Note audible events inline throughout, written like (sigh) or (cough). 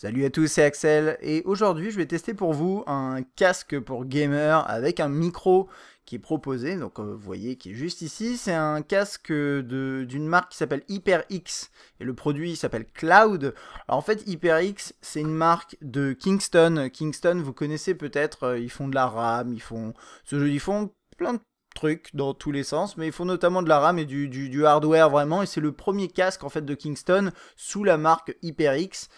Salut à tous, c'est Axel et aujourd'hui je vais tester pour vous un casque pour gamer avec un micro qui est proposé, donc euh, vous voyez qui est juste ici, c'est un casque d'une marque qui s'appelle HyperX et le produit s'appelle Cloud. Alors en fait HyperX c'est une marque de Kingston, Kingston vous connaissez peut-être, euh, ils font de la RAM, ils font ce jeu, ils font plein de trucs dans tous les sens, mais ils font notamment de la RAM et du, du hardware vraiment, et c'est le premier casque en fait de Kingston sous la marque HyperX.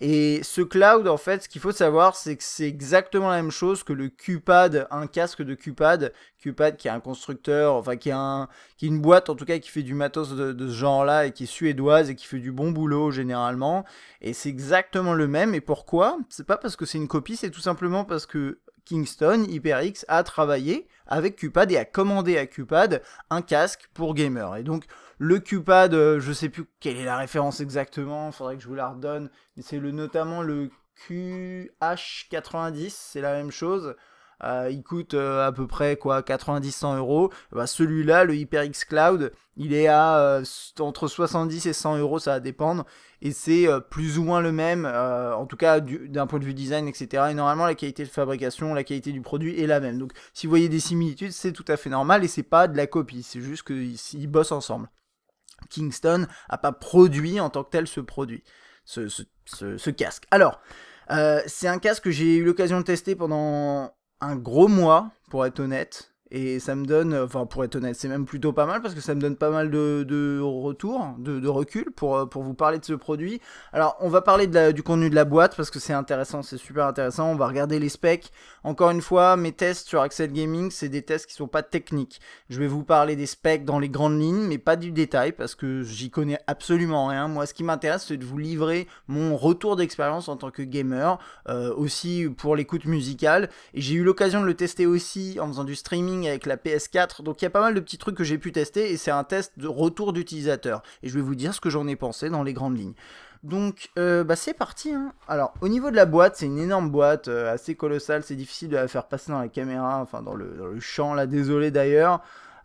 Et ce cloud, en fait, ce qu'il faut savoir, c'est que c'est exactement la même chose que le QPAD, un casque de QPAD. QPAD qui est un constructeur, enfin qui est, un, qui une boîte en tout cas qui fait du matos de, ce genre-là et qui est suédoise et qui fait du bon boulot généralement. Et c'est exactement le même. Et pourquoi C'est pas parce que c'est une copie, c'est tout simplement parce que Kingston, HyperX a travaillé avec QPAD et a commandé à QPAD un casque pour gamer. Et donc le Cupad, euh, je sais plus quelle est la référence exactement, il faudrait que je vous la redonne, c'est le, notamment le QH90, c'est la même chose. Euh, il coûte euh, à peu près quoi 90-100 euros. Bah, celui-là, le HyperX Cloud, il est à entre 70 et 100 euros, ça va dépendre. Et c'est plus ou moins le même, en tout cas d'un point de vue design, etc. Et normalement, la qualité de fabrication, la qualité du produit est la même. Donc, si vous voyez des similitudes, c'est tout à fait normal et c'est pas de la copie. C'est juste qu'ils bossent ensemble. Kingston n'a pas produit en tant que tel ce produit, ce, casque. Alors, euh, c'est un casque que j'ai eu l'occasion de tester pendant un gros mois, pour être honnête. Et ça me donne, enfin pour être honnête, c'est même plutôt pas mal parce que ça me donne pas mal de, de retours, de, recul pour, euh, pour vous parler de ce produit. Alors on va parler de du contenu de la boîte parce que c'est intéressant, c'est super intéressant. On va regarder les specs. Encore une fois, mes tests sur Axel Gaming, c'est des tests qui sont pas techniques. Je vais vous parler des specs dans les grandes lignes, mais pas du détail parce que j'y connais absolument rien. Moi, ce qui m'intéresse, c'est de vous livrer mon retour d'expérience en tant que gamer, euh, aussi pour l'écoute musicale. Et j'ai eu l'occasion de le tester aussi en faisant du streaming avec la PS4. Donc il y a pas mal de petits trucs que j'ai pu tester et c'est un test de retour d'utilisateur. Et je vais vous dire ce que j'en ai pensé dans les grandes lignes. Donc euh, bah, c'est parti. Hein. Alors au niveau de la boîte, c'est une énorme boîte, euh, assez colossale, c'est difficile de la faire passer dans la caméra, enfin dans le, dans le champ là, désolé d'ailleurs.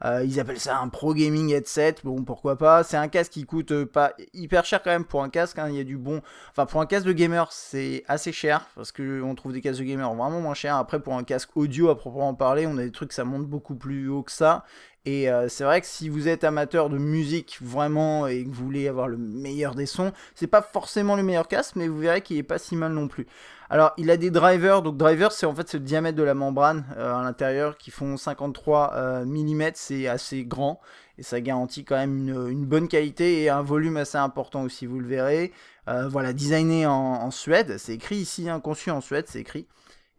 Euh, ils appellent ça un pro gaming headset. Bon, pourquoi pas. C'est un casque qui coûte euh, pas hyper cher quand même pour un casque. Hein. Il y a du bon. Enfin, pour un casque de gamer, c'est assez cher parce que on trouve des casques de gamer vraiment moins chers. Après, pour un casque audio à proprement parler, on a des trucs ça monte beaucoup plus haut que ça. Et euh, c'est vrai que si vous êtes amateur de musique vraiment et que vous voulez avoir le meilleur des sons, c'est pas forcément le meilleur casque, mais vous verrez qu'il est pas si mal non plus. Alors, il a des drivers. Donc, drivers, c'est en fait ce diamètre de la membrane euh, à l'intérieur qui font 53 euh, mm. C'est assez grand et ça garantit quand même une, bonne qualité et un volume assez important aussi, vous le verrez. Euh, voilà, designé en, Suède. C'est écrit ici, hein, conçu en Suède, c'est écrit.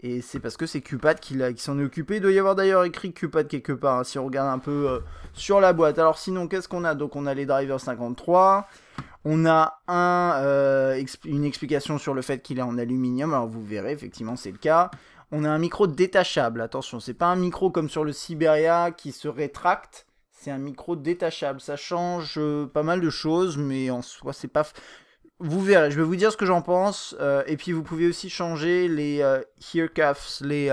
Et c'est parce que c'est Cupad qui, s'en est occupé. Il doit y avoir d'ailleurs écrit Cupad quelque part, hein, si on regarde un peu sur la boîte. Alors sinon, qu'est-ce qu'on a Donc on a les drivers 53, on a euh, une explication sur le fait qu'il est en aluminium, alors vous verrez, effectivement c'est le cas. On a un micro détachable, attention, c'est pas un micro comme sur le Siberia qui se rétracte, c'est un micro détachable. Ça change euh, pas mal de choses, mais en soi c'est pas... Vous verrez, je vais vous dire ce que j'en pense, euh, et puis vous pouvez aussi changer les earcuffs, les...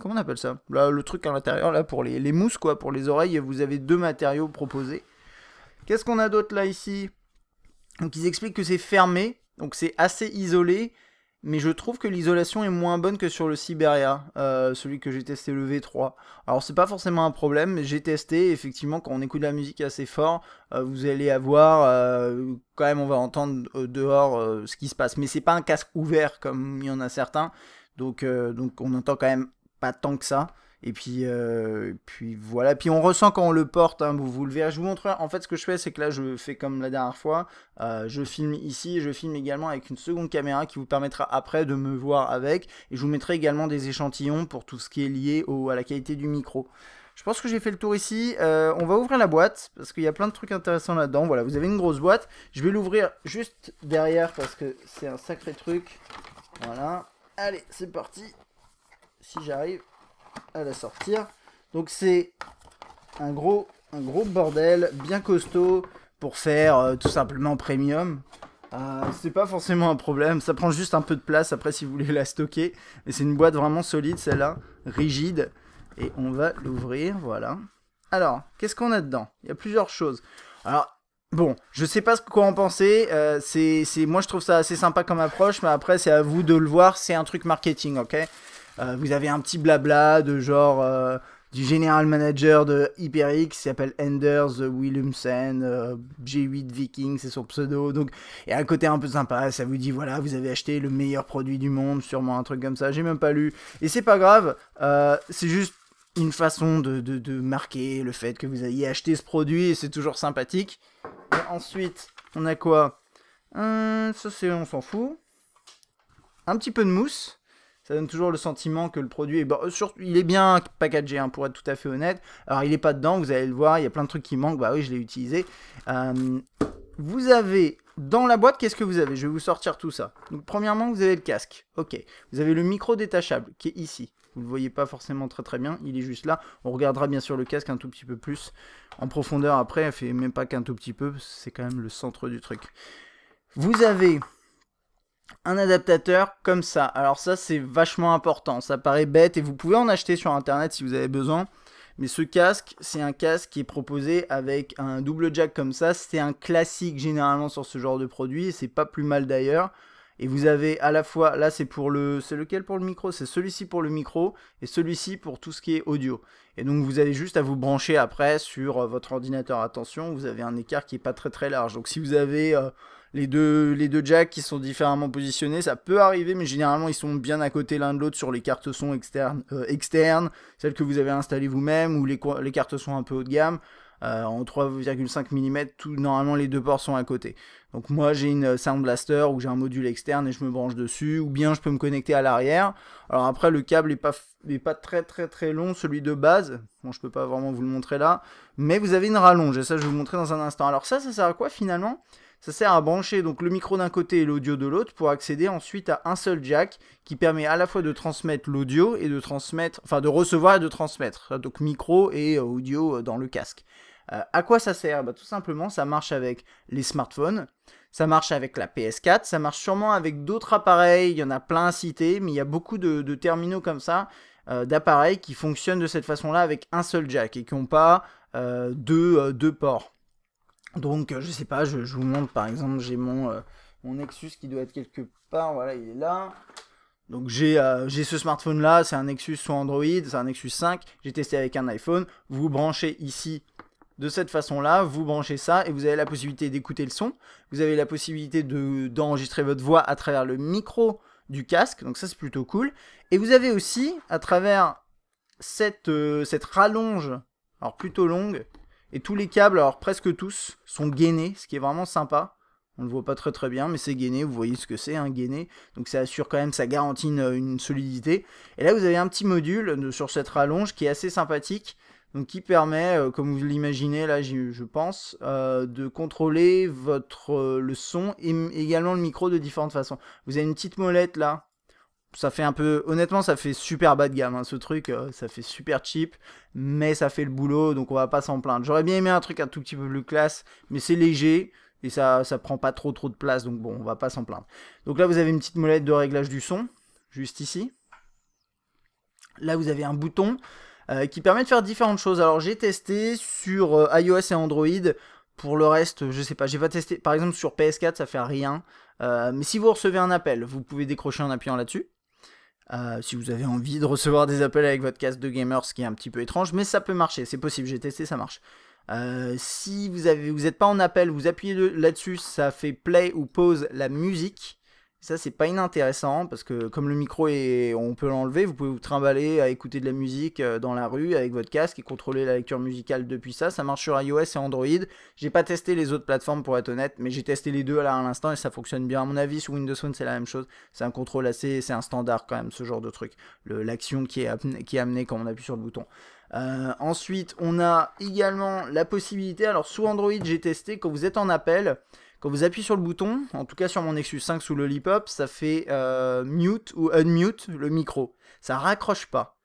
comment on appelle ça là, Le truc à l'intérieur, là, pour les, les mousses, quoi, pour les oreilles, vous avez deux matériaux proposés. Qu'est-ce qu'on a d'autre là ici donc ils expliquent que c'est fermé, donc c'est assez isolé, mais je trouve que l'isolation est moins bonne que sur le Siberia, euh, celui que j'ai testé le V3. Alors c'est pas forcément un problème, mais j'ai testé, effectivement quand on écoute la musique assez fort, euh, vous allez avoir, euh, quand même on va entendre dehors ce qui se passe, mais c'est pas un casque ouvert comme il y en a certains, donc, donc on entend quand même pas tant que ça. Et puis, euh, puis voilà. Puis on ressent quand on le porte. Hein, vous, le verrez. Je vous montre. En fait, ce que je fais, c'est que là, je fais comme la dernière fois. Euh, je filme ici et je filme également avec une seconde caméra qui vous permettra après de me voir avec. Et je vous mettrai également des échantillons pour tout ce qui est lié à la qualité du micro. Je pense que j'ai fait le tour ici. Euh, on va ouvrir la boîte parce qu'il y a plein de trucs intéressants là-dedans. Voilà, vous avez une grosse boîte. Je vais l'ouvrir juste derrière parce que c'est un sacré truc. Voilà. Allez, c'est parti. Si j'arrive à la sortir. Donc c'est un gros, un gros bordel bien costaud pour faire euh, tout simplement premium. Euh, c'est pas forcément un problème, ça prend juste un peu de place après si vous voulez la stocker. Mais c'est une boîte vraiment solide celle-là, rigide. Et on va l'ouvrir, voilà. Alors, qu'est-ce qu'on a dedans Il y a plusieurs choses. Alors, Bon, je sais pas quoi en penser. Euh, c'est, moi, je trouve ça assez sympa comme approche, mais après, c'est à vous de le voir. C'est un truc marketing, ok euh, vous avez un petit blabla de genre euh, du général manager de HyperX, qui s'appelle Anders Williamson euh, G8 Viking, c'est son pseudo. Donc, et un côté un peu sympa, ça vous dit voilà, vous avez acheté le meilleur produit du monde, sûrement un truc comme ça, j'ai même pas lu. Et c'est pas grave, c'est juste une façon de, marquer le fait que vous ayez acheté ce produit et c'est toujours sympathique. ensuite, on a quoi Ça, c'est, on s'en fout. Un petit peu de mousse ça donne toujours le sentiment que le produit est, euh, il est bien packagé, hein, pour être tout à fait honnête. Alors, il n'est pas dedans, vous allez le voir, il y a plein de trucs qui manquent. Bah oui, je l'ai utilisé. Euh, vous avez dans la boîte, qu'est-ce que vous avez Je vais vous sortir tout ça. Donc, premièrement, vous avez le casque. Ok. Vous avez le micro détachable qui est ici. Vous ne le voyez pas forcément très très bien. Il est juste là. On regardera bien sûr le casque un tout petit peu plus en profondeur après. Elle fait même pas qu'un tout petit peu. C'est quand même le centre du truc. Vous avez un adaptateur comme ça. Alors ça c'est vachement important, ça paraît bête et vous pouvez en acheter sur internet si vous avez besoin. Mais ce casque, c'est un casque qui est proposé avec un double jack comme ça. C'est un classique généralement sur ce genre de produit. c'est pas plus mal d'ailleurs. Et vous avez à la fois, là c'est pour le, c'est lequel pour le micro C'est celui-ci pour le micro et celui-ci pour tout ce qui est audio. Et donc vous avez juste à vous brancher après sur euh, votre ordinateur. Attention, vous avez un écart qui est pas très très large. Donc si vous avez euh, les deux, les deux jacks qui sont différemment positionnés, ça peut arriver, mais généralement ils sont bien à côté l'un de l'autre sur les cartes son euh, externes, celles que vous avez installées vous-même, ou les, cartes son un peu haut de gamme. Euh, en 3,5 mm, tout, normalement les deux ports sont à côté. Donc moi j'ai une euh, Sound Blaster ou j'ai un module externe et je me branche dessus, ou bien je peux me connecter à l'arrière. Alors après le câble n'est pas, est pas très très très long, celui de base, bon je peux pas vraiment vous le montrer là, mais vous avez une rallonge, et ça je vais vous montrer dans un instant. Alors ça, ça sert à quoi finalement ça sert à brancher donc le micro d'un côté et l'audio de l'autre pour accéder ensuite à un seul jack qui permet à la fois de transmettre l'audio et de transmettre, enfin de recevoir et de transmettre, donc micro et audio dans le casque. Euh, à quoi ça sert bah, Tout simplement, ça marche avec les smartphones, ça marche avec la PS4, ça marche sûrement avec d'autres appareils, il y en a plein à citer, mais il y a beaucoup de, terminaux comme ça, euh, d'appareils qui fonctionnent de cette façon-là avec un seul jack et qui n'ont pas euh, deux, deux ports. Donc, euh, je sais pas, je, vous montre par exemple, j'ai mon, euh, mon Nexus qui doit être quelque part, voilà, il est là. Donc j'ai euh, ce smartphone là, c'est un Nexus sous Android, c'est un Nexus 5, j'ai testé avec un iPhone, vous branchez ici de cette façon là, vous branchez ça et vous avez la possibilité d'écouter le son, vous avez la possibilité d'enregistrer votre voix à travers le micro du casque, donc ça c'est plutôt cool, et vous avez aussi à travers cette, cette rallonge, alors plutôt longue, et tous les câbles, alors presque tous, sont gainés, ce qui est vraiment sympa. On ne le voit pas très très bien, mais c'est gainé, vous voyez ce que c'est, un hein, gainé. Donc ça assure quand même, ça garantit une, solidité. Et là, vous avez un petit module sur cette rallonge qui est assez sympathique. Donc qui permet, euh, comme vous l'imaginez là, je pense, euh, de contrôler votre, euh, le son et également le micro de différentes façons. Vous avez une petite molette là, ça fait un peu. Honnêtement, ça fait super bas de gamme, hein, ce truc. Euh, ça fait super cheap, mais ça fait le boulot, donc on va pas s'en plaindre. J'aurais bien aimé un truc un tout petit peu plus classe, mais c'est léger et ça, ça prend pas trop trop de place, donc bon, on va pas s'en plaindre. Donc là, vous avez une petite molette de réglage du son, juste ici. Là, vous avez un bouton euh, qui permet de faire différentes choses. Alors, j'ai testé sur euh, iOS et Android. Pour le reste, je sais pas, j'ai pas testé. Par exemple, sur PS4, ça fait rien. mais si vous recevez un appel, vous pouvez décrocher en appuyant là-dessus. Euh, si vous avez envie de recevoir des appels avec votre casque de gamer, ce qui est un petit peu étrange, mais ça peut marcher, c'est possible, j'ai testé, ça marche. Euh, si vous n'êtes vous pas en appel, vous appuyez là-dessus, ça fait play ou pause la musique. Ça, c'est pas inintéressant parce que, comme le micro est, on peut l'enlever, vous pouvez vous trimballer à écouter de la musique euh, dans la rue avec votre casque et contrôler la lecture musicale depuis ça. Ça marche sur iOS et Android. J'ai pas testé les autres plateformes pour être honnête, mais j'ai testé les deux à l'instant et ça fonctionne bien. À mon avis, sous Windows Phone, c'est la même chose. C'est un contrôle assez, c'est un standard quand même, ce genre de truc. L'action qui, est qui est amenée quand on appuie sur le bouton. Euh, ensuite, on a également la possibilité, alors sous Android, j'ai testé quand vous êtes en appel. Quand vous appuyez sur le bouton, en tout cas sur mon Nexus 5 sous le lip-up, ça fait euh, mute ou unmute le micro. Ça raccroche pas.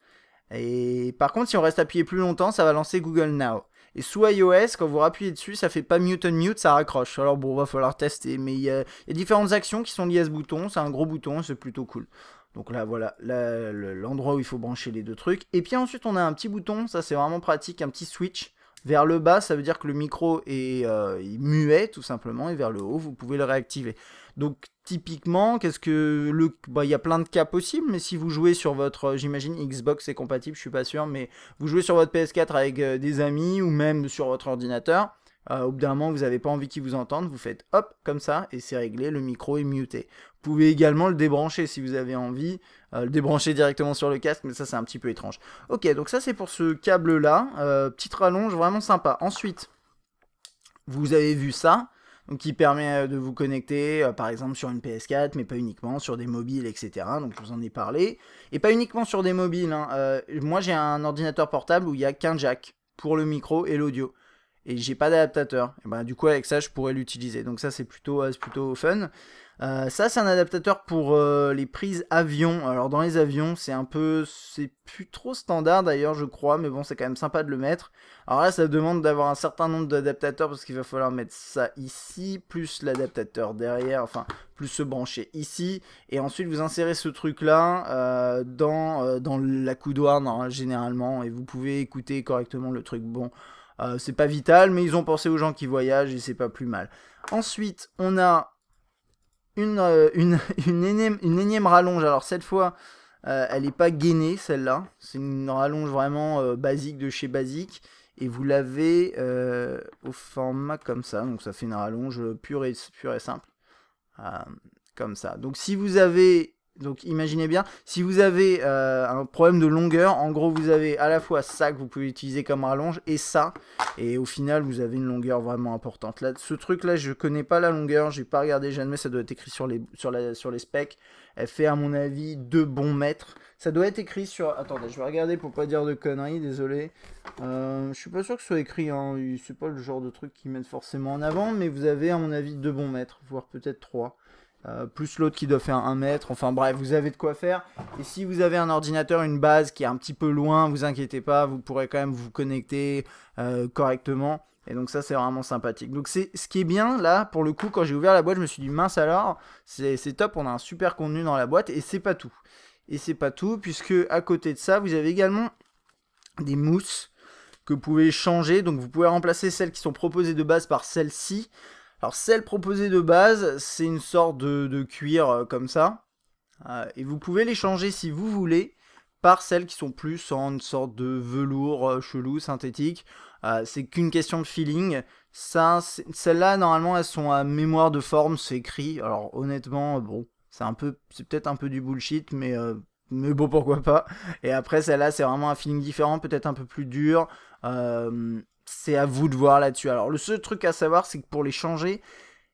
Et par contre, si on reste appuyé plus longtemps, ça va lancer Google Now. Et sous iOS, quand vous appuyez dessus, ça fait pas mute unmute, ça raccroche. Alors bon, va falloir tester, mais il y, a différentes actions qui sont liées à ce bouton. C'est un gros bouton, c'est plutôt cool. Donc là, voilà l'endroit où il faut brancher les deux trucs. Et puis ensuite, on a un petit bouton, ça c'est vraiment pratique, un petit switch vers le bas, ça veut dire que le micro euh, est muet tout simplement, et vers le haut, vous pouvez le réactiver. Donc typiquement, qu'est-ce que le, bah, il y a plein de cas possibles, mais si vous jouez sur votre, euh, j'imagine Xbox est compatible, je suis pas sûr, mais vous jouez sur votre PS4 avec euh, des amis ou même sur votre ordinateur, euh, au bout d'un moment, vous n'avez pas envie qu'il vous entendent, vous faites hop, comme ça, et c'est réglé, le micro est muté. Vous pouvez également le débrancher si vous avez envie, euh, le débrancher directement sur le casque, mais ça c'est un petit peu étrange. Ok, donc ça c'est pour ce câble-là, euh, petite rallonge vraiment sympa. Ensuite, vous avez vu ça, donc qui permet de vous connecter par exemple sur une PS4, mais pas uniquement sur des mobiles, etc. Donc je vous en ai parlé. Et pas uniquement sur des mobiles. Hein. moi j'ai un ordinateur portable où il n'y a qu'un jack pour le micro et l'audio et j'ai pas d'adaptateur. ben du coup avec ça je pourrais l'utiliser. Donc ça c'est plutôt euh, plutôt fun. Euh, ça c'est un adaptateur pour euh, les prises avion. Alors dans les avions c'est un peu c'est plus trop standard d'ailleurs je crois, mais bon c'est quand même sympa de le mettre. Alors là ça demande d'avoir un certain nombre d'adaptateurs parce qu'il va falloir mettre ça ici plus l'adaptateur derrière, enfin plus se brancher ici et ensuite vous insérez ce truc là dans dans la coudoir généralement et vous pouvez écouter correctement le truc. Bon. Euh, c'est pas vital, mais ils ont pensé aux gens qui voyagent et c'est pas plus mal. Ensuite, on a une, euh, une, (laughs) énième, une énième rallonge. Alors cette fois, euh, elle est pas gainée celle-là. C'est une rallonge vraiment basique de chez basique. Et vous l'avez au format comme ça. Donc ça fait une rallonge pure et simple. comme ça. Donc si vous avez donc imaginez bien, si vous avez euh, un problème de longueur, en gros vous avez à la fois ça que vous pouvez utiliser comme rallonge et ça. Et au final vous avez une longueur vraiment importante. Là, ce truc là je ne connais pas la longueur, je n'ai pas regardé, jamais ça doit être écrit sur les, sur, les specs. Elle fait à mon avis 2 bons mètres. Ça doit être écrit sur... Attendez, je vais regarder pour pas dire de conneries, désolé. Je euh, je suis pas sûr que ce soit écrit, hein. c'est pas le genre de truc qui mettent forcément en avant, mais vous avez à mon avis 2 bons mètres, voire peut-être 3. Euh, plus l'autre qui doit faire 1 mètre. Enfin bref, vous avez de quoi faire. Et si vous avez un ordinateur, une base qui est un petit peu loin, vous inquiétez pas, vous pourrez quand même vous connecter euh, correctement. Et donc ça c'est vraiment sympathique. Donc c'est ce qui est bien là pour le coup quand j'ai ouvert la boîte je me suis dit mince alors c'est top on a un super contenu dans la boîte et c'est pas tout. Et c'est pas tout puisque à côté de ça vous avez également des mousses que vous pouvez changer donc vous pouvez remplacer celles qui sont proposées de base par celles-ci alors celle proposée de base, c'est une sorte de, cuir euh, comme ça. Euh, et vous pouvez les changer si vous voulez par celles qui sont plus en une sorte de velours euh, chelou, synthétique. c'est qu'une question de feeling. Celles-là, normalement, elles sont à mémoire de forme, c'est écrit. Alors honnêtement, bon, c'est un peu, c'est peut-être un peu du bullshit, mais mais bon pourquoi pas. Et après celle-là c'est vraiment un feeling différent, peut-être un peu plus dur. Euh, c'est à vous de voir là-dessus. Alors le seul truc à savoir, c'est que pour les changer,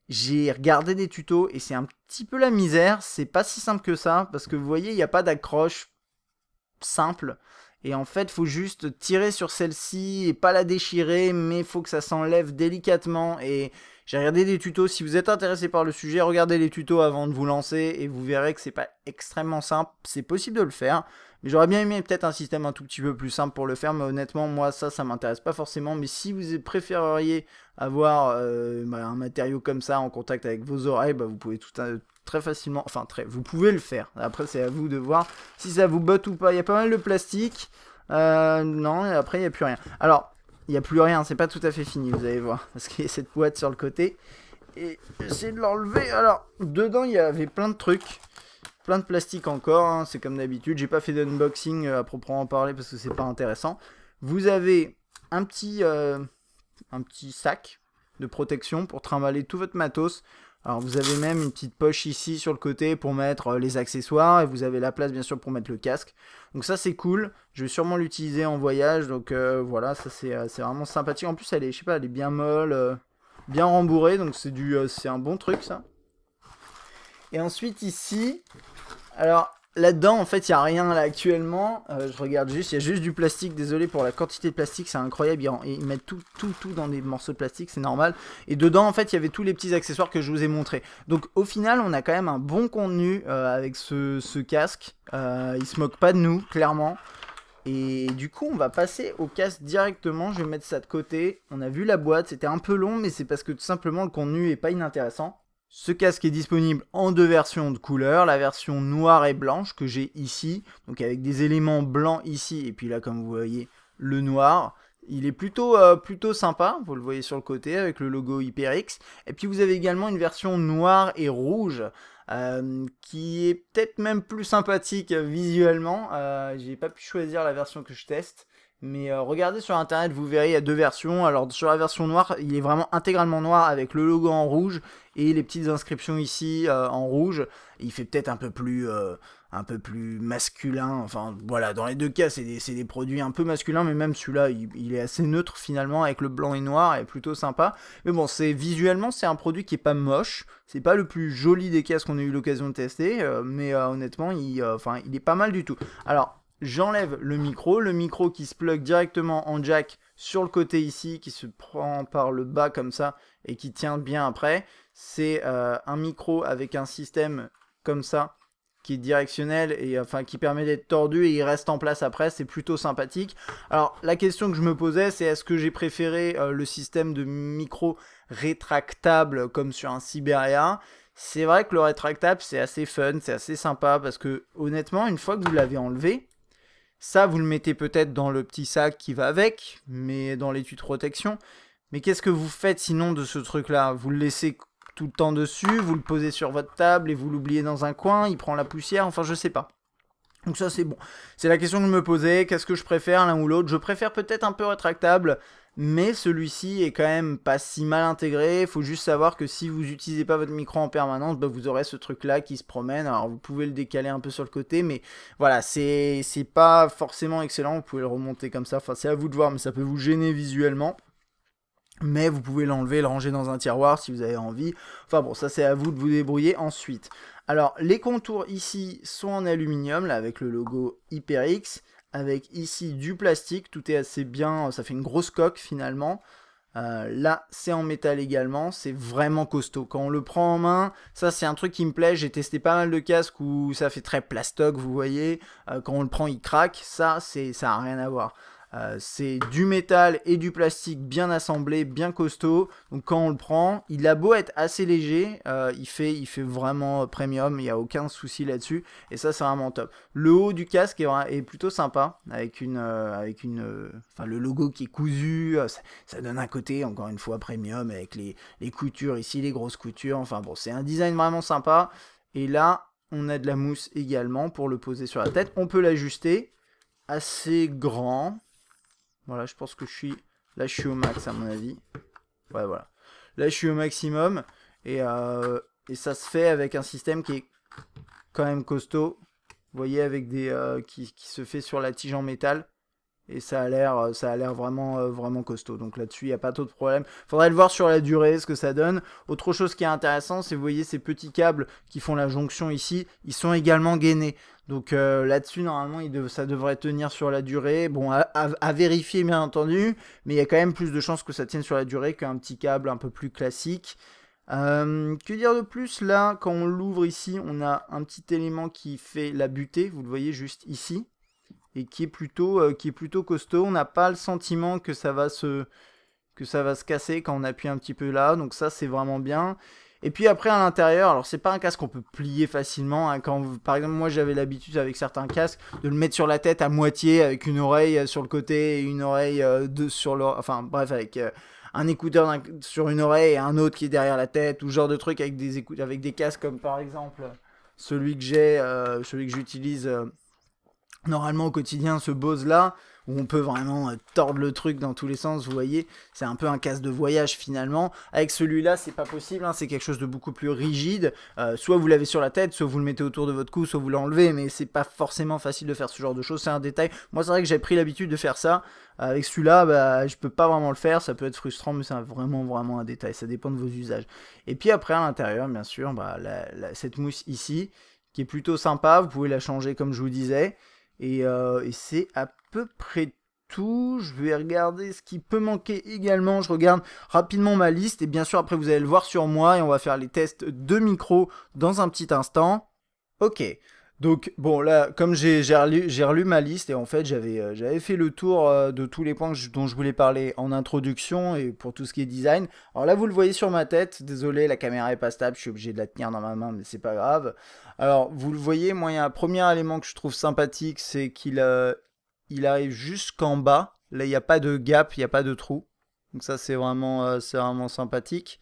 j'ai regardé des tutos et c'est un petit peu la misère. C'est pas si simple que ça parce que vous voyez, il n'y a pas d'accroche simple. Et en fait, faut juste tirer sur celle-ci et pas la déchirer, mais il faut que ça s'enlève délicatement. Et j'ai regardé des tutos. Si vous êtes intéressé par le sujet, regardez les tutos avant de vous lancer et vous verrez que c'est pas extrêmement simple. C'est possible de le faire. Mais j'aurais bien aimé peut-être un système un tout petit peu plus simple pour le faire, mais honnêtement, moi, ça, ça m'intéresse pas forcément. Mais si vous préféreriez avoir euh, bah, un matériau comme ça en contact avec vos oreilles, bah, vous pouvez tout euh, très facilement, enfin très, vous pouvez le faire. Après, c'est à vous de voir si ça vous botte ou pas. Il y a pas mal de plastique. Euh, non, et après, il n'y a plus rien. Alors, il n'y a plus rien, c'est pas tout à fait fini, vous allez voir. Parce qu'il y a cette boîte sur le côté. Et j'essaie de l'enlever. Alors, dedans, il y avait plein de trucs. Plein de plastique encore, hein, c'est comme d'habitude. J'ai pas fait d'unboxing euh, à proprement parler parce que c'est pas intéressant. Vous avez un petit, euh, un petit sac de protection pour trimballer tout votre matos. Alors vous avez même une petite poche ici sur le côté pour mettre euh, les accessoires et vous avez la place bien sûr pour mettre le casque. Donc ça c'est cool, je vais sûrement l'utiliser en voyage donc voilà ça c'est vraiment sympathique. En plus elle est je sais pas elle bien molle, bien rembourrée donc c'est du c'est un bon truc ça. Et ensuite ici, alors là-dedans en fait il n'y a rien là actuellement. Euh, je regarde juste, il y a juste du plastique. Désolé pour la quantité de plastique, c'est incroyable. Ils, mettent tout, tout, tout dans des morceaux de plastique, c'est normal. Et dedans en fait il y avait tous les petits accessoires que je vous ai montrés. Donc au final on a quand même un bon contenu euh, avec ce, casque. Euh, il se moque pas de nous, clairement. Et du coup, on va passer au casque directement. Je vais mettre ça de côté. On a vu la boîte, c'était un peu long, mais c'est parce que tout simplement le contenu est pas inintéressant. Ce casque est disponible en deux versions de couleurs, la version noire et blanche que j'ai ici, donc avec des éléments blancs ici et puis là comme vous voyez le noir. Il est plutôt, euh, plutôt sympa, vous le voyez sur le côté avec le logo HyperX. Et puis vous avez également une version noire et rouge euh, qui est peut-être même plus sympathique visuellement. Euh, j'ai pas pu choisir la version que je teste. Mais euh, regardez sur internet, vous verrez, il y a deux versions. Alors sur la version noire, il est vraiment intégralement noir avec le logo en rouge et les petites inscriptions ici euh, en rouge. Il fait peut-être un peu plus euh, un peu plus masculin. Enfin voilà, dans les deux cas, c'est des, des, produits un peu masculins, mais même celui-là, il, est assez neutre finalement avec le blanc et noir, est plutôt sympa. Mais bon, c'est visuellement, c'est un produit qui est pas moche. C'est pas le plus joli des casques qu'on a eu l'occasion de tester, mais honnêtement, il, enfin, il est pas mal du tout. Alors j'enlève le micro, le micro qui se plug directement en jack sur le côté ici, qui se prend par le bas comme ça et qui tient bien après. C'est euh, un micro avec un système comme ça qui est directionnel et enfin qui permet d'être tordu et il reste en place après, c'est plutôt sympathique. Alors la question que je me posais c'est est-ce que j'ai préféré euh, le système de micro rétractable comme sur un Siberia c'est vrai que le rétractable, c'est assez fun, c'est assez sympa, parce que honnêtement, une fois que vous l'avez enlevé, ça, vous le mettez peut-être dans le petit sac qui va avec, mais dans l'étui de protection. Mais qu'est-ce que vous faites sinon de ce truc-là Vous le laissez tout le temps dessus, vous le posez sur votre table et vous l'oubliez dans un coin, il prend la poussière, enfin je sais pas. Donc ça c'est bon. C'est la question que je me posais, qu'est-ce que je préfère l'un ou l'autre Je préfère peut-être un peu rétractable, mais celui-ci est quand même pas si mal intégré. Il faut juste savoir que si vous n'utilisez pas votre micro en permanence, bah, vous aurez ce truc-là qui se promène. Alors vous pouvez le décaler un peu sur le côté, mais voilà, c'est pas forcément excellent. Vous pouvez le remonter comme ça, enfin c'est à vous de voir, mais ça peut vous gêner visuellement. Mais vous pouvez l'enlever, le ranger dans un tiroir si vous avez envie. Enfin bon, ça c'est à vous de vous débrouiller ensuite. Alors les contours ici sont en aluminium, là avec le logo HyperX avec ici du plastique, tout est assez bien, ça fait une grosse coque finalement. Euh, là, c'est en métal également, c'est vraiment costaud. Quand on le prend en main, ça c'est un truc qui me plaît. J'ai testé pas mal de casques où ça fait très plastoc, vous voyez. Euh, quand on le prend, il craque. Ça, ça n'a rien à voir. Euh, c'est du métal et du plastique bien assemblé, bien costaud. Donc quand on le prend, il a beau être assez léger, euh, il, fait, il fait vraiment premium, il n'y a aucun souci là-dessus. Et ça, c'est vraiment top. Le haut du casque est, plutôt sympa, avec une, euh, avec une, enfin le logo qui est cousu, ça, donne un côté encore une fois premium avec les, les coutures ici, les grosses coutures. Enfin bon, c'est un design vraiment sympa. Et là, on a de la mousse également pour le poser sur la tête. On peut l'ajuster assez grand, voilà, je pense que je suis... Là, je suis au max, à mon avis. Ouais, voilà. Là, je suis au maximum. Et, euh, et ça se fait avec un système qui est quand même costaud. Vous voyez, avec des... Euh, qui, se fait sur la tige en métal. Et ça a l'air, euh, ça a l'air vraiment, euh, vraiment costaud. Donc là-dessus, il n'y a pas trop de problème. Faudrait le voir sur la durée, ce que ça donne. Autre chose qui est intéressant, c'est vous voyez ces petits câbles qui font la jonction ici, ils sont également gainés. Donc euh, là-dessus, normalement, ça devrait tenir sur la durée. Bon, à, vérifier, bien entendu, mais il y a quand même plus de chances que ça tienne sur la durée qu'un petit câble un peu plus classique. que dire de plus Là, quand on l'ouvre ici, on a un petit élément qui fait la butée. Vous le voyez juste ici et qui est plutôt, euh, qui est plutôt costaud. On n'a pas le sentiment que ça va se que ça va se casser quand on appuie un petit peu là. Donc ça, c'est vraiment bien. Et puis après à l'intérieur, alors c'est pas un casque qu'on peut plier facilement. Hein. quand par exemple moi j'avais l'habitude avec certains casques de le mettre sur la tête à moitié avec une oreille euh, sur le côté et une oreille euh, sur le, enfin bref avec un écouteur sur une oreille et un autre qui est derrière la tête ou genre de truc avec des avec des casques comme par exemple celui que j'ai, celui que j'utilise normalement au quotidien ce boss là où on peut vraiment euh, tordre le truc dans tous les sens, vous voyez, c'est un peu un casse de voyage finalement. Avec celui-là, c'est pas possible, hein, c'est quelque chose de beaucoup plus rigide. Euh, soit vous l'avez sur la tête, soit vous le mettez autour de votre cou, soit vous l'enlevez, mais c'est pas forcément facile de faire ce genre de choses, c'est un détail. Moi, c'est vrai que j'ai pris l'habitude de faire ça. Avec celui-là, bah, je peux pas vraiment le faire, ça peut être frustrant, mais c'est vraiment vraiment un détail, ça dépend de vos usages. Et puis après, à l'intérieur, bien sûr, bah, cette mousse ici, qui est plutôt sympa, vous pouvez la changer comme je vous disais. Euh, et, c'est à peu près tout. Je vais regarder ce qui peut manquer également. Je regarde rapidement ma liste. Et bien sûr, après, vous allez le voir sur moi. Et on va faire les tests de micro dans un petit instant. Ok. Donc bon là, comme j'ai relu, ma liste et en fait j'avais euh, fait le tour euh, de tous les points dont je voulais parler en introduction et pour tout ce qui est design. Alors là vous le voyez sur ma tête, désolé la caméra n'est pas stable, je suis obligé de la tenir dans ma main mais c'est pas grave. Alors vous le voyez, moi il y a un premier élément que je trouve sympathique, c'est qu'il euh, arrive jusqu'en bas. Là il n'y a pas de gap, il n'y a pas de trou. Donc ça c'est vraiment, vraiment sympathique.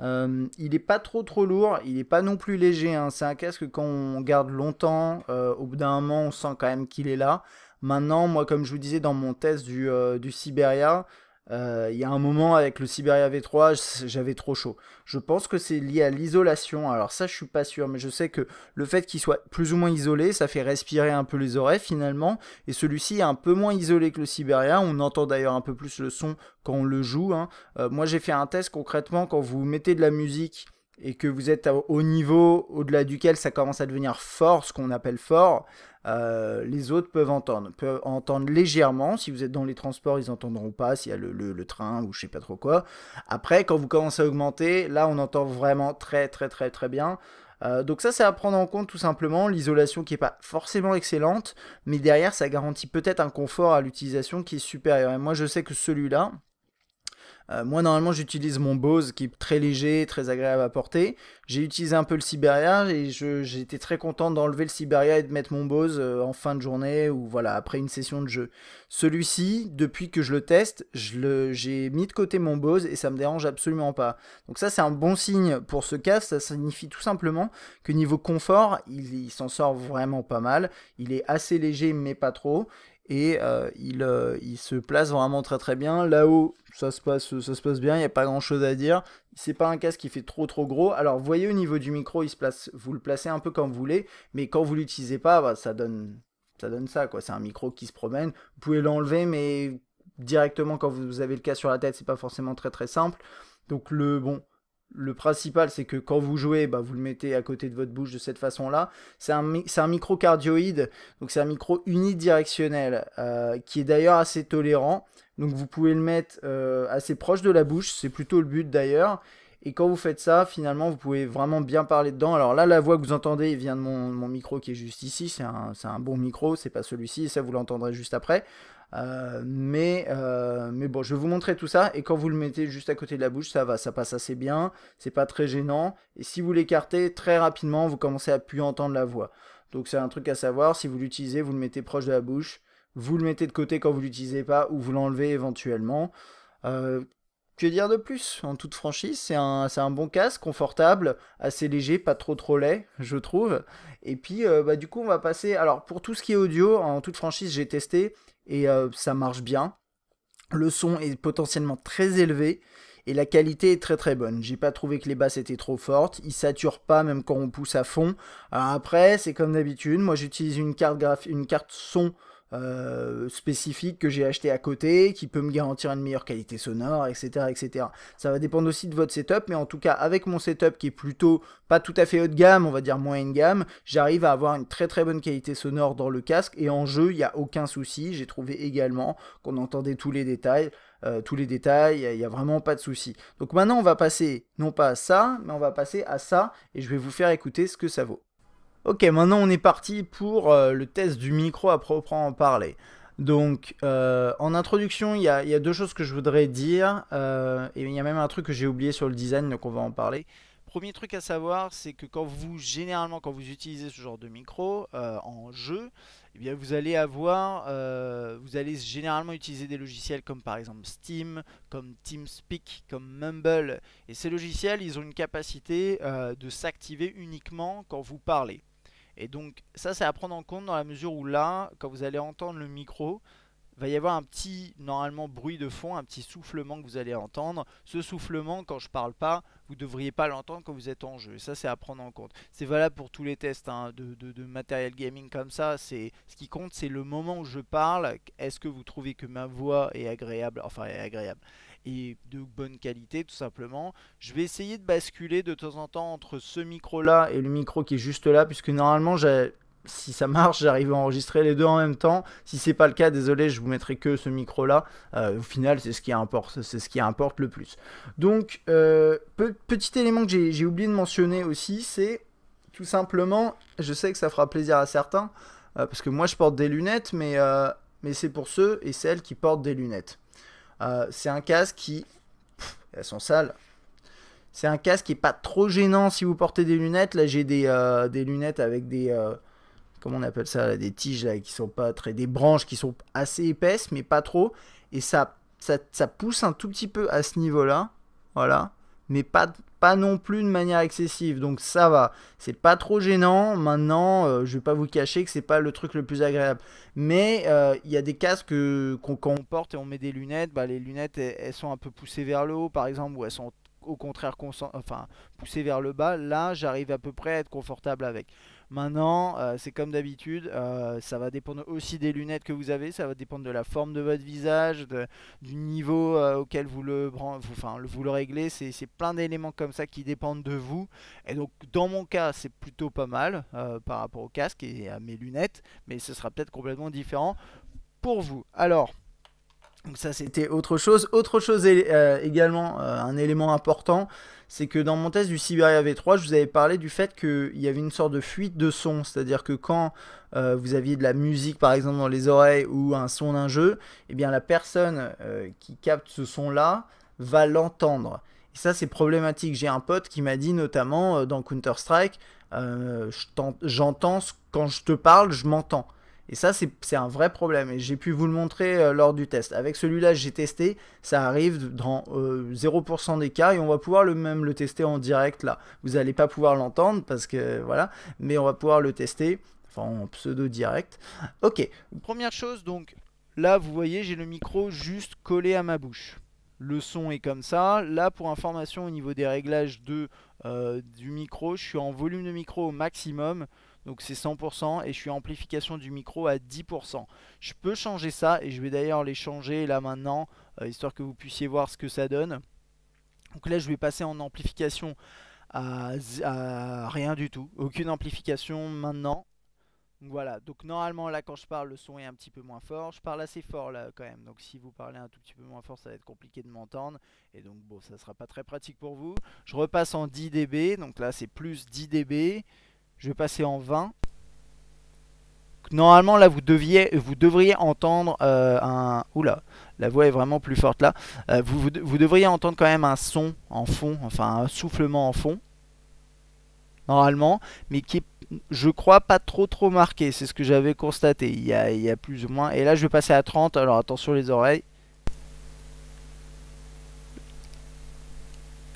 Euh, il n'est pas trop trop lourd, il n'est pas non plus léger. Hein. C'est un casque qu'on garde longtemps, euh, au bout d'un moment on sent quand même qu'il est là. Maintenant, moi comme je vous disais dans mon test du, euh, du Siberia, euh, il y a un moment avec le Siberia V3, j'avais trop chaud. Je pense que c'est lié à l'isolation. Alors ça, je suis pas sûr, mais je sais que le fait qu'il soit plus ou moins isolé, ça fait respirer un peu les oreilles finalement. Et celui-ci est un peu moins isolé que le Siberia. On entend d'ailleurs un peu plus le son quand on le joue. Hein. Euh, moi, j'ai fait un test concrètement quand vous mettez de la musique et que vous êtes au niveau au-delà duquel ça commence à devenir fort, ce qu'on appelle fort, euh, les autres peuvent entendre. Peuvent entendre légèrement. Si vous êtes dans les transports, ils n'entendront pas, s'il y a le, train ou je sais pas trop quoi. Après, quand vous commencez à augmenter, là, on entend vraiment très, très, très, très bien. Euh, donc ça, c'est à prendre en compte tout simplement, l'isolation qui n'est pas forcément excellente, mais derrière, ça garantit peut-être un confort à l'utilisation qui est supérieur. Et moi, je sais que celui-là, euh, moi, normalement, j'utilise mon Bose qui est très léger, très agréable à porter. J'ai utilisé un peu le Siberia et j'étais très content d'enlever le Siberia et de mettre mon Bose euh, en fin de journée ou voilà, après une session de jeu. Celui-ci, depuis que je le teste, j'ai mis de côté mon Bose et ça me dérange absolument pas. Donc, ça, c'est un bon signe pour ce cas. Ça signifie tout simplement que niveau confort, il, il s'en sort vraiment pas mal. Il est assez léger, mais pas trop et euh, euh, il, se place vraiment très très bien. Là-haut, ça se passe, ça se passe bien, il n'y a pas grand chose à dire. C'est pas un casque qui fait trop trop gros. Alors voyez au niveau du micro, il se place, vous le placez un peu comme vous voulez, mais quand vous l'utilisez pas, bah, ça donne ça donne ça quoi. C'est un micro qui se promène. Vous pouvez l'enlever, mais directement quand vous avez le casque sur la tête, c'est pas forcément très très simple. Donc le bon, le principal, c'est que quand vous jouez, bah, vous le mettez à côté de votre bouche de cette façon-là. C'est un, micro cardioïde, donc c'est un micro unidirectionnel, euh, qui est d'ailleurs assez tolérant. Donc vous pouvez le mettre euh, assez proche de la bouche, c'est plutôt le but d'ailleurs. Et quand vous faites ça, finalement, vous pouvez vraiment bien parler dedans. Alors là, la voix que vous entendez vient de mon, micro qui est juste ici. C'est un, un, bon micro, c'est pas celui-ci, ça vous l'entendrez juste après. Euh, euh, mais, bon, je vais vous montrer tout ça. Et quand vous le mettez juste à côté de la bouche, ça va, ça passe assez bien. C'est pas très gênant. Et si vous l'écartez très rapidement, vous commencez à plus entendre la voix. Donc c'est un truc à savoir. Si vous l'utilisez, vous le mettez proche de la bouche. Vous le mettez de côté quand vous l'utilisez pas ou vous l'enlevez éventuellement. Euh, que dire de plus En toute franchise, c'est un, bon casque, confortable, assez léger, pas trop trop laid, je trouve. Et puis, bah, du coup, on va passer. Alors, pour tout ce qui est audio, en toute franchise, j'ai testé et euh, ça marche bien. Le son est potentiellement très élevé et la qualité est très très bonne. J'ai pas trouvé que les basses étaient trop fortes, ils saturent pas même quand on pousse à fond. Euh, après, c'est comme d'habitude, moi j'utilise une carte graph... une carte son euh, spécifique que j'ai acheté à côté, qui peut me garantir une meilleure qualité sonore, etc., etc. Ça va dépendre aussi de votre setup, mais en tout cas, avec mon setup qui est plutôt pas tout à fait haut de gamme, on va dire moyenne gamme, j'arrive à avoir une très très bonne qualité sonore dans le casque, et en jeu, il n'y a aucun souci. J'ai trouvé également qu'on entendait tous les détails. Euh, tous les détails, il n'y a vraiment pas de souci. Donc maintenant, on va passer non pas à ça, mais on va passer à ça, et je vais vous faire écouter ce que ça vaut. Ok, maintenant on est parti pour euh, le test du micro à en parler. Donc, euh, en introduction, il y, a deux choses que je voudrais dire. Euh, et il y a même un truc que j'ai oublié sur le design, donc on va en parler. Premier truc à savoir, c'est que quand vous, généralement, quand vous utilisez ce genre de micro en jeu, eh bien, vous allez avoir, vous allez généralement utiliser des logiciels comme par exemple Steam, comme TeamSpeak, comme Mumble. Et ces logiciels, ils ont une capacité de s'activer uniquement quand vous parlez. Et donc ça c'est à prendre en compte dans la mesure où là, quand vous allez entendre le micro, va y avoir un petit, normalement, bruit de fond, un petit soufflement que vous allez entendre. Ce soufflement, quand je parle pas, vous ne devriez pas l'entendre quand vous êtes en jeu. Ça, c'est à prendre en compte. C'est valable pour tous les tests hein, de, de, matériel gaming comme ça. C'est Ce qui compte, c'est le moment où je parle. Est-ce que vous trouvez que ma voix est agréable Enfin, est agréable et de bonne qualité tout simplement. Je vais essayer de basculer de temps en temps entre ce micro là et le micro qui est juste là puisque normalement si ça marche, j'arrive à enregistrer les deux en même temps. Si c'est pas le cas, désolé, je vous mettrai que ce micro là. Euh, au final, c'est ce qui importe, c'est ce qui importe le plus. Donc, euh, petit élément que j'ai oublié de mentionner aussi, c'est tout simplement, je sais que ça fera plaisir à certains, euh, parce que moi je porte des lunettes, mais c'est pour ceux et celles qui portent des lunettes. Euh, c'est un casque qui. elles sont sales. C'est un casque qui est pas trop gênant si vous portez des lunettes. Là, j'ai des, euh, des lunettes avec des. Euh, comment on appelle ça Des tiges là, qui sont pas très. Des branches qui sont assez épaisses, mais pas trop. Et ça, ça pousse un tout petit peu à ce niveau-là. Voilà mais pas, pas non plus de manière excessive. Donc ça va, c'est pas trop gênant. Maintenant, euh, je vais pas vous cacher que c'est pas le truc le plus agréable. Mais euh, il y a des casques qu'on porte et on met des lunettes, bah, les lunettes elles, sont un peu poussées vers le haut par exemple, ou elles sont au contraire enfin, poussées vers le bas. Là, j'arrive à peu près à être confortable avec. Maintenant, euh, c'est comme d'habitude, euh, ça va dépendre aussi des lunettes que vous avez, ça va dépendre de la forme de votre visage, du niveau euh, auquel vous le, vous, vous le réglez. C'est plein d'éléments comme ça qui dépendent de vous. Et donc, dans mon cas, c'est plutôt pas mal par rapport au casque et à mes lunettes, mais ce sera peut-être complètement différent pour vous. Alors, donc ça c'était autre chose. Autre chose euh, également, euh, un élément important, c'est que dans mon test du Cyberia V3, je vous avais parlé du fait qu'il y avait une sorte de fuite de son, c'est-à-dire que quand euh, vous aviez de la musique par exemple dans les oreilles ou un son d'un jeu, eh bien la personne qui capte ce son-là va l'entendre. Et ça c'est problématique. J'ai un pote qui m'a dit notamment dans Counter-Strike, j'entends quand je te parle, je m'entends. Et ça, c'est un vrai problème. Et j'ai pu vous le montrer euh, lors du test. Avec celui-là, j'ai testé. Ça arrive dans 0% euh, des cas. Et on va pouvoir le même le tester en direct là. Vous n'allez pas pouvoir l'entendre parce que voilà. Mais on va pouvoir le tester. Enfin, en pseudo direct. Ok. Première chose, donc là, vous voyez, j'ai le micro juste collé à ma bouche. Le son est comme ça. Là, pour information, au niveau des réglages de, euh, du micro, je suis en volume de micro au maximum donc c'est 100% et je suis en amplification du micro à 10%. Je peux changer ça et je vais d'ailleurs les changer là maintenant, euh, histoire que vous puissiez voir ce que ça donne. Donc là je vais passer en amplification à, rien du tout, aucune amplification maintenant. Voilà, donc normalement là quand je parle le son est un petit peu moins fort, je parle assez fort là quand même, donc si vous parlez un tout petit peu moins fort ça va être compliqué de m'entendre, et donc bon ça sera pas très pratique pour vous. Je repasse en 10 dB, donc là c'est plus 10 dB, je vais passer en 20. Normalement, là, vous, deviez, vous devriez entendre euh, un... Oula, la voix est vraiment plus forte là. Euh, vous, vous, devriez entendre quand même un son en fond, enfin un soufflement en fond. Normalement, mais qui je crois, pas trop trop marqué. C'est ce que j'avais constaté il y, a, il y a plus ou moins. Et là, je vais passer à 30. Alors attention les oreilles.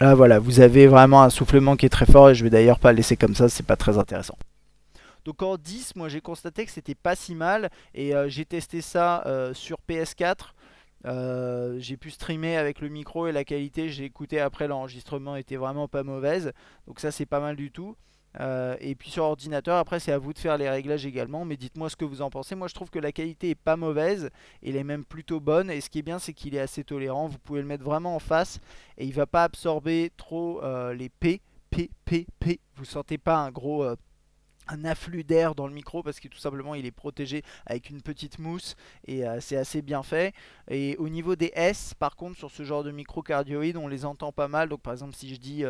Là, ah, voilà, vous avez vraiment un soufflement qui est très fort et je vais d'ailleurs pas le laisser comme ça, c'est pas très intéressant. Donc en 10, moi j'ai constaté que c'était pas si mal et euh, j'ai testé ça euh, sur PS4. Euh, j'ai pu streamer avec le micro et la qualité, j'ai écouté après l'enregistrement était vraiment pas mauvaise. Donc ça c'est pas mal du tout. Euh, et puis sur ordinateur, après c'est à vous de faire les réglages également, mais dites-moi ce que vous en pensez. Moi je trouve que la qualité est pas mauvaise, elle est même plutôt bonne, et ce qui est bien c'est qu'il est assez tolérant, vous pouvez le mettre vraiment en face, et il ne va pas absorber trop euh, les P, P, P, P. Vous sentez pas un gros euh, afflux d'air dans le micro parce que tout simplement il est protégé avec une petite mousse et c'est assez bien fait. Et au niveau des S par contre sur ce genre de micro cardioïde on les entend pas mal donc par exemple si je dis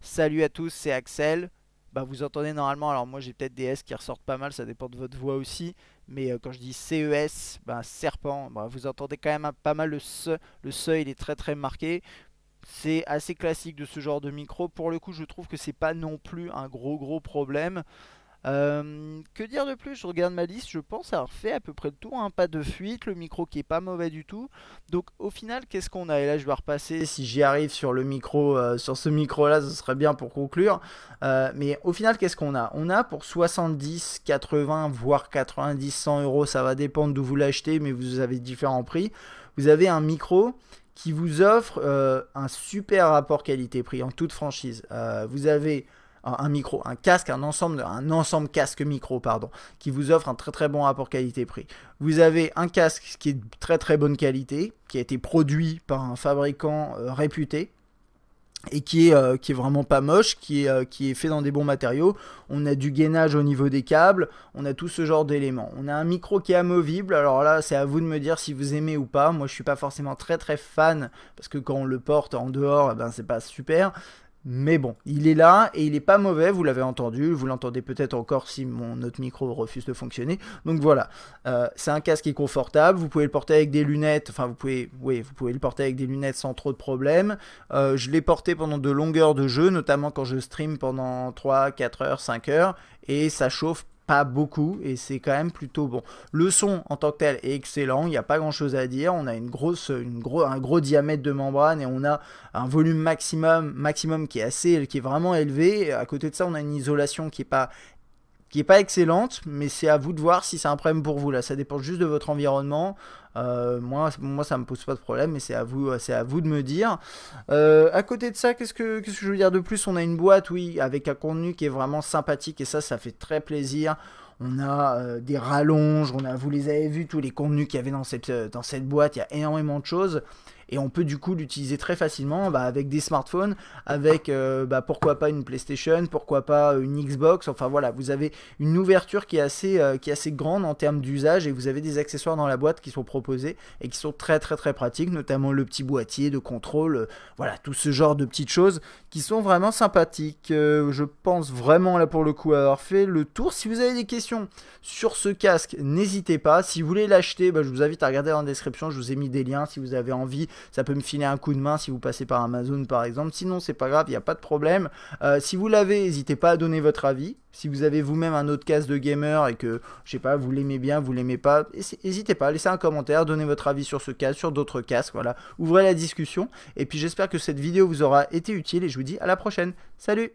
salut à tous c'est Axel bah, vous entendez normalement, alors moi j'ai peut-être des S qui ressortent pas mal, ça dépend de votre voix aussi, mais euh, quand je dis CES, bah, serpent, bah, vous entendez quand même pas mal le seuil le seuil il est très très marqué, c'est assez classique de ce genre de micro, pour le coup je trouve que c'est pas non plus un gros gros problème, euh, que dire de plus Je regarde ma liste, je pense avoir fait à peu près tout, tour. Hein. Pas de fuite, le micro qui est pas mauvais du tout. Donc au final, qu'est-ce qu'on a Et là, je vais repasser. Si j'y arrive sur le micro, euh, sur ce micro-là, ce serait bien pour conclure. Euh, mais au final, qu'est-ce qu'on a On a pour 70, 80, voire 90, 100 euros, ça va dépendre d'où vous l'achetez, mais vous avez différents prix. Vous avez un micro qui vous offre un super rapport qualité-prix en toute franchise. vous avez un micro, un casque, un ensemble, un ensemble casque micro, pardon, qui vous offre un très très bon rapport qualité-prix. Vous avez un casque qui est de très très bonne qualité, qui a été produit par un fabricant euh, réputé, et qui est, euh, qui est vraiment pas moche, qui est, euh, qui est fait dans des bons matériaux. On a du gainage au niveau des câbles, on a tout ce genre d'éléments. On a un micro qui est amovible, alors là c'est à vous de me dire si vous aimez ou pas. Moi je suis pas forcément très très fan, parce que quand on le porte en dehors, eh ben, c'est pas super. Mais bon, il est là et il n'est pas mauvais, vous l'avez entendu, vous l'entendez peut-être encore si mon autre micro refuse de fonctionner. Donc voilà, euh, c'est un casque qui est confortable, vous pouvez le porter avec des lunettes, enfin vous pouvez, oui, vous pouvez le porter avec des lunettes sans trop de problèmes. Euh, je l'ai porté pendant de longues heures de jeu, notamment quand je stream pendant 3, 4 heures, 5 heures, et ça chauffe pas beaucoup et c'est quand même plutôt bon. Le son en tant que tel est excellent, il n'y a pas grand chose à dire, on a une grosse, une gros, un gros diamètre de membrane et on a un volume maximum, maximum qui est assez, qui est vraiment élevé. À côté de ça, on a une isolation qui est pas qui n'est pas excellente, mais c'est à vous de voir si c'est un problème pour vous. Là, ça dépend juste de votre environnement. Euh, moi, moi, ça me pose pas de problème, mais c'est à vous, c'est à vous de me dire. Euh, à côté de ça, qu'est-ce que, je veux dire de plus On a une boîte, oui, avec un contenu qui est vraiment sympathique et ça, ça fait très plaisir. On a euh, des rallonges, on a, vous les avez vus, tous les contenus qu'il y avait dans cette, dans cette boîte, il y a énormément de choses. Et on peut du coup l'utiliser très facilement bah, avec des smartphones, avec euh, bah, pourquoi pas une PlayStation, pourquoi pas euh, une Xbox. Enfin voilà, vous avez une ouverture qui est assez, euh, qui est assez grande en termes d'usage et vous avez des accessoires dans la boîte qui sont proposés et qui sont très très très pratiques, notamment le petit boîtier de contrôle, voilà, tout ce genre de petites choses qui sont vraiment sympathiques. je pense vraiment là pour le coup avoir fait le tour. Si vous avez des questions sur ce casque, n'hésitez pas. Si vous voulez l'acheter, bah, je vous invite à regarder dans la description, je vous ai mis des liens si vous avez envie ça peut me filer un coup de main si vous passez par Amazon par exemple. Sinon, c'est pas grave, il n'y a pas de problème. Euh, si vous l'avez, n'hésitez pas à donner votre avis. Si vous avez vous-même un autre casque de gamer et que, je sais pas, vous l'aimez bien, vous l'aimez pas, n'hésitez pas, laissez un commentaire, donnez votre avis sur ce casque, sur d'autres casques, voilà. Ouvrez la discussion. Et puis j'espère que cette vidéo vous aura été utile et je vous dis à la prochaine. Salut